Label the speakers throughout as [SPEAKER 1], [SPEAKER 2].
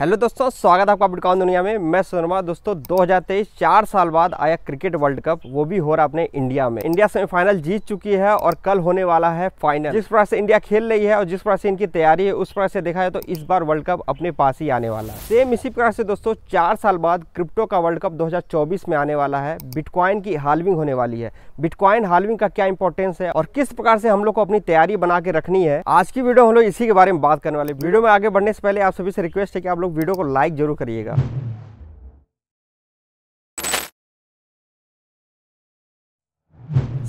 [SPEAKER 1] Hello दोस्तों स्वागत है आपका बिटकॉन दुनिया में मैं सुनवा दोस्तों 2023 चार साल बाद आया क्रिकेट वर्ल्ड कप वो भी हो रहा अपने इंडिया में इंडिया सेमीफाइनल जीत चुकी है और कल होने वाला है फाइनल जिस प्रकार से इंडिया खेल रही है और जिस प्रकार से इनकी तैयारी है उस प्रकार से देखा जाए तो इस बार वर्ल्ड कप अपने पास ही आने वाला है सेम इसी प्रकार से दोस्तों चार साल बाद क्रिप्टो का वर्ल्ड कप दो में आने वाला है बिटकॉइन की हालविंग होने वाली है बिटकॉइन हालविंग का क्या इंपॉर्टेंस है और किस प्रकार से हम लोग को अपनी तैयारी बना के रखनी है आज की वीडियो हम लोग इसी के बारे में बात करने वाले वीडियो में आगे बढ़ने से पहले आप सभी से रिक्वेस्ट है कि आप लोग वीडियो को लाइक जरूर करिएगा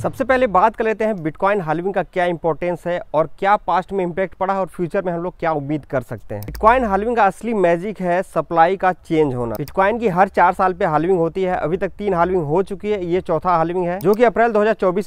[SPEAKER 1] सबसे पहले बात कर लेते हैं बिटकॉइन हालविंग का क्या इंपॉर्टेंस है और क्या पास्ट में इम्पैक्ट पड़ा और फ्यूचर में हम लोग क्या उम्मीद कर सकते हैं बिटकॉइन हालविंग का असली मैजिक है सप्लाई का चेंज होना बिटकॉइन की हर चार साल पे हालविंग होती है अभी तक तीन हालविंग हो चुकी है ये चौथा हालविंग है जो की अप्रैल दो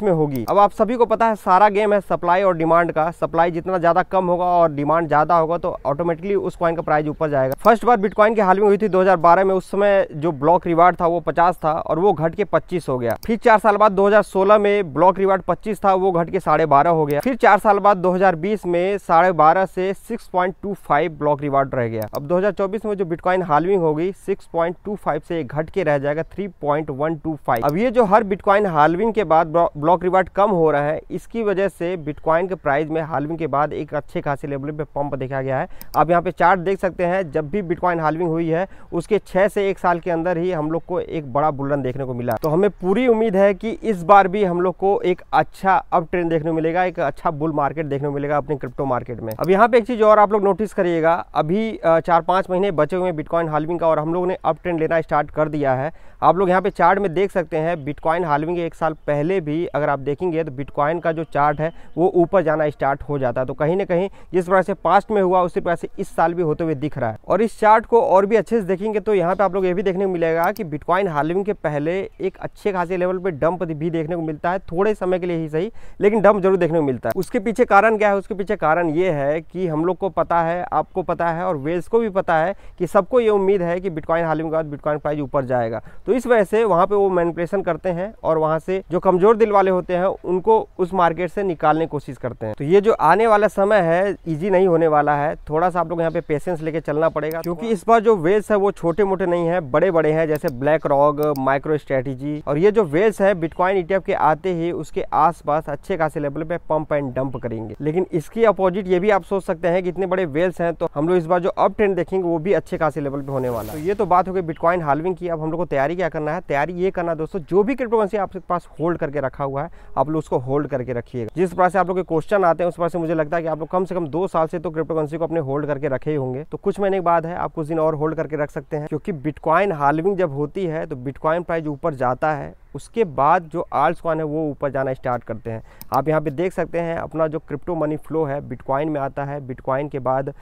[SPEAKER 1] में होगी अब आप सभी को पता है सारा गेम है सप्लाई और डिमांड का सप्लाई जितना ज्यादा कम होगा और डिमांड ज्यादा होगा तो ऑटोमेटिकली उस क्वाइन का प्राइस ऊपर जाएगा फर्स्ट बार बिटकॉइन की हालविंग हुई थी दो में उस समय जो ब्लॉक रिवार्ड था वो पचास था और वो घट के पच्चीस हो गया फिर चार साल बाद दो में ब्लॉक रिवार्ड 25 था वो घट के साढ़े बारह हो गया फिर चार साल बाद 2020 में साढ़े बारह से 6.25 ब्लॉक रिवार्ड रह गया अब 2024 में जो बिटकॉइन हालविंग होगी 6.25 से घट के रह जाएगा 3.125 अब ये जो हर बिटकॉइन हालविंग के बाद ब्लॉक रिवार्ड कम हो रहा है इसकी वजह से बिटकॉइन के प्राइस में हालविंग के बाद एक अच्छे खासी लेवल पे पंप देखा गया है आप यहाँ पे चार्ट देख सकते हैं जब भी बिटकॉइन हालविंग हुई है उसके छह से एक साल के अंदर ही हम लोग को एक बड़ा बुलरन देखने को मिला तो हमें पूरी उम्मीद है कि इस बार भी हम लोग को एक अच्छा अप ट्रेंड देखने मिलेगा एक अच्छा बुल मार्केट देखने मिलेगा अपने क्रिप्टो मार्केट में अब यहाँ पे एक चीज़ और आप लोग नोटिस करिएगा अभी चार पांच महीने बचे हुए बिटकॉइन हालविंग का और हम लोगों ने अप ट्रेंड लेना स्टार्ट कर दिया है आप लोग यहाँ पे चार्ट में देख सकते हैं बिटकॉइन हालविंग एक साल पहले भी अगर आप देखेंगे तो बिटकॉइन का जो चार्ट है वो ऊपर जाना स्टार्ट हो जाता है तो कहीं ना कहीं जिस प्रकार से पास्ट में हुआ उसी प्रकार से इस साल भी होते हुए दिख रहा है और इस चार्ट को और भी अच्छे से देखेंगे तो यहाँ पे आप लोग ये भी देखने को मिलेगा कि बिटकॉइन हालविंग के पहले एक अच्छे खासे लेवल पर डंप भी देखने को मिलता है है थोड़े समय के लिए ही सही लेकिन डंप जरूर देखने को मिलता है उसके पीछे कारण क्या है उसके पीछे कारण ये है कि हम लोग को पता है आपको पता है और वेल्स को भी पता है कि सबको ये उम्मीद है कि बिटकॉइन हालिंग के बाद बिटकॉइन प्राइस ऊपर जाएगा तो इस वजह से वहाँ पर वो मैनिपुलेशन करते हैं और वहाँ से जो कमज़ोर दिल वाले होते हैं उनको उस मार्केट से निकालने की कोशिश करते हैं तो ये जो आने वाला समय है ईजी नहीं होने वाला है थोड़ा सा आप लोग यहाँ पे पेशेंस लेके चलना पड़ेगा क्योंकि हाँ। इस बार जो वेल्स है वो छोटे मोटे नहीं है बड़े बड़े हैं जैसे ब्लैक रॉग माइक्रो स्ट्रेटेजी और ये जो वेल्स है बिटकॉइन ईटीएफ e के आते आते ही उसके आसपास अच्छे खासे लेवल पे पंप एंड डंप करेंगे लेकिन इसकी अपोजिट ये भी आप सोच सकते हैं कि इतने बड़े वेल्स हैं तो हम लोग इस बार जो अप ट्रेंड देखेंगे वो भी अच्छे खासे लेवल पे होने वाला है तो ये तो बात हो गई बिटकॉइन हालविंग की अब हम लोग को तैयारी क्या करना है तैयारी ये करना दोस्तों जो भी क्रिप्टोकरेंसी आपके पास होल्ड करके रखा हुआ है आप लोग उसको होल्ड करके रखिएगा जिस प्रकार से आप लोग के क्वेश्चन आते हैं उस प्रकार से मुझे लगता है कि आप लोग कम से कम दो साल से तो क्रिप्टोकरेंसी को अपने होल्ड करके रखे ही होंगे तो कुछ महीने के बाद है आप कुछ दिन और होल्ड करके रख सकते हैं क्योंकि बिटकॉइन हालविंग जब होती है तो बिटकॉइन प्राइस ऊपर जाता है उसके बाद जो आल्स कॉइन है वो ऊपर जाना स्टार्ट करते हैं आप यहाँ पे देख सकते हैं अपना जो क्रिप्टो मनी फ्लो है बिटकॉइन में आता है बिटकॉइन के बाद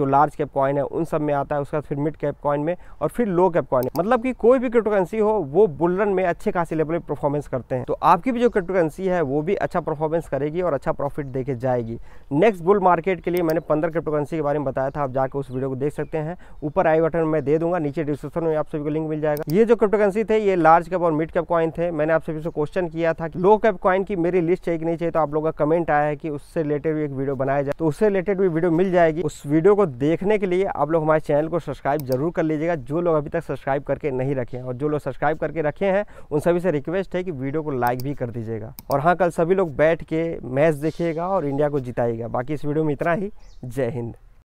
[SPEAKER 1] जो लार्ज कैप कॉइन है उन सब में आता है उसके बाद फिर मिड कैप कॉइन में और फिर लो कैप कॉइन मतलब कि कोई भी क्रिप्टो करेंसी हो वो बुलरन में अच्छे खासी लेवल पर परफॉर्मेंस करते हैं तो आपकी भी जो क्रिप्टो करेंसी है वो भी अच्छा परफॉर्मेंस करेगी और अच्छा प्रॉफिट देके जाएगी नेक्स्ट बुल मार्केट के लिए मैंने पंद्रह क्रिप्टो करेंसी के बारे में बताया था आप जाकर उस वीडियो को देख सकते हैं ऊपर आई बटन मैं दे दूंगा नीचे डिस्क्रिप्शन में आप सभी को लिंक मिल जाएगा ये जो क्रिप्टो करेंसी थे ये लार्ज कैप और मिड कैप कॉइन थे मैंने आप सभी से क्वेश्चन किया था कि लो कैप कॉइन की मेरी लिस्ट चाहिए कि नहीं चाहिए तो आप लोगों का कमेंट आया है कि उससे रिलेटेड भी एक वीडियो बनाया जाए तो उससे रिलेटेड भी वीडियो मिल जाएगी उस वीडियो को देखने के लिए आप लोग हमारे चैनल को सब्सक्राइब जरूर कर लीजिएगा जो लोग अभी तक सब्सक्राइब करके नहीं रखे हैं और जो लोग सब्सक्राइब करके रखे हैं उन सभी से रिक्वेस्ट है कि वीडियो को लाइक भी कर दीजिएगा और हाँ कल सभी लोग बैठ के मैच देखिएगा और इंडिया को जिताइएगा बाकी इस वीडियो में इतना ही जय हिंद